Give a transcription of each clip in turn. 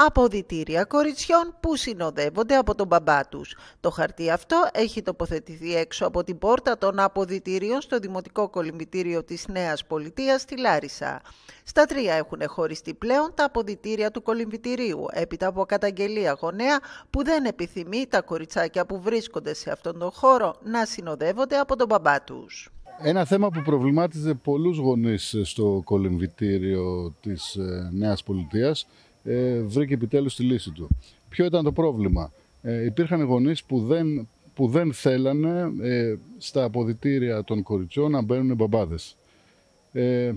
αποδητήρια κοριτσιών που συνοδεύονται από τον μπαμπά τους. Το χαρτί αυτό έχει τοποθετηθεί έξω από την πόρτα των αποδητηρίων στο Δημοτικό Κολυμπητήριο της Νέας Πολιτείας στη Λάρισα. Στα τρία έχουν χωριστεί πλέον τα αποδητήρια του κολυμπητηρίου, έπειτα από καταγγελία γονέα που δεν επιθυμεί τα κοριτσάκια που βρίσκονται σε αυτόν τον χώρο να συνοδεύονται από τον μπαμπά τους. Ένα θέμα που προβλημάτιζε πολλούς γονείς στο κολυμβητήριο της ε, Νέας Πολιτείας ε, βρήκε επιτέλους τη λύση του. Ποιο ήταν το πρόβλημα. Ε, υπήρχαν γονείς που δεν, που δεν θέλανε ε, στα αποδητήρια των κοριτσιών να μπαίνουν μπαμπάδες. Ε,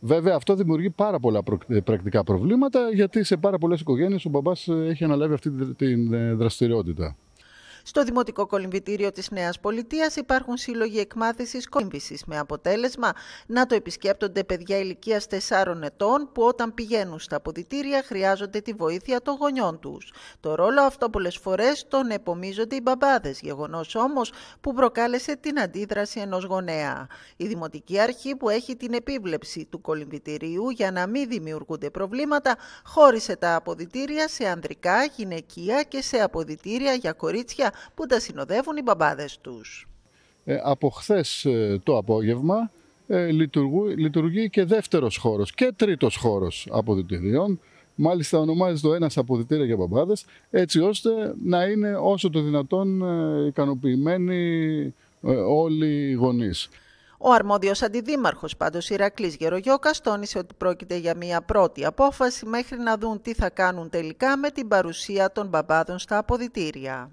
βέβαια αυτό δημιουργεί πάρα πολλά ε, πρακτικά προβλήματα γιατί σε πάρα πολλές οικογένειες ο μπαμπάς ε, έχει αναλάβει αυτή την ε, δραστηριότητα. Στο Δημοτικό Κολυμβητήριο της Νέας Πολιτείας υπάρχουν σύλλογοι εκμάθησης κολύμβησης με αποτέλεσμα να το επισκέπτονται παιδιά ηλικίας 4 ετών που όταν πηγαίνουν στα αποδητήρια χρειάζονται τη βοήθεια των γονιών τους. Το ρόλο αυτό πολλές φορές τον επομίζονται οι μπαμπάδες, γεγονός όμως που προκάλεσε την αντίδραση ενός γονέα. Η Δημοτική Αρχή που έχει την επίβλεψη του κολυμβητηρίου για να μην δημιουργούνται προβλήματα χώρισε τα αποδητήρια σε ανδρικά, γυναικεία και σε αποδητήρια για κορίτσια που τα συνοδεύουν οι μπαμπάδες τους. Ε, από χθες ε, το απόγευμα ε, λειτουργεί και δεύτερος χώρος και τρίτος χώρος αποδητηριών. Μάλιστα ονομάζεται το ένας αποδητήριο για μπαμπάδες, έτσι ώστε να είναι όσο το δυνατόν ε, ικανοποιημένοι ε, όλοι οι γονείς. Ο αρμόδιος αντιδήμαρχος πάντως Ηρακλής Γερογιώκας τόνισε ότι πρόκειται για μια πρώτη απόφαση μέχρι να δουν τι θα κάνουν τελικά με την παρουσία των μπαμπάδων στα αποδητήρια.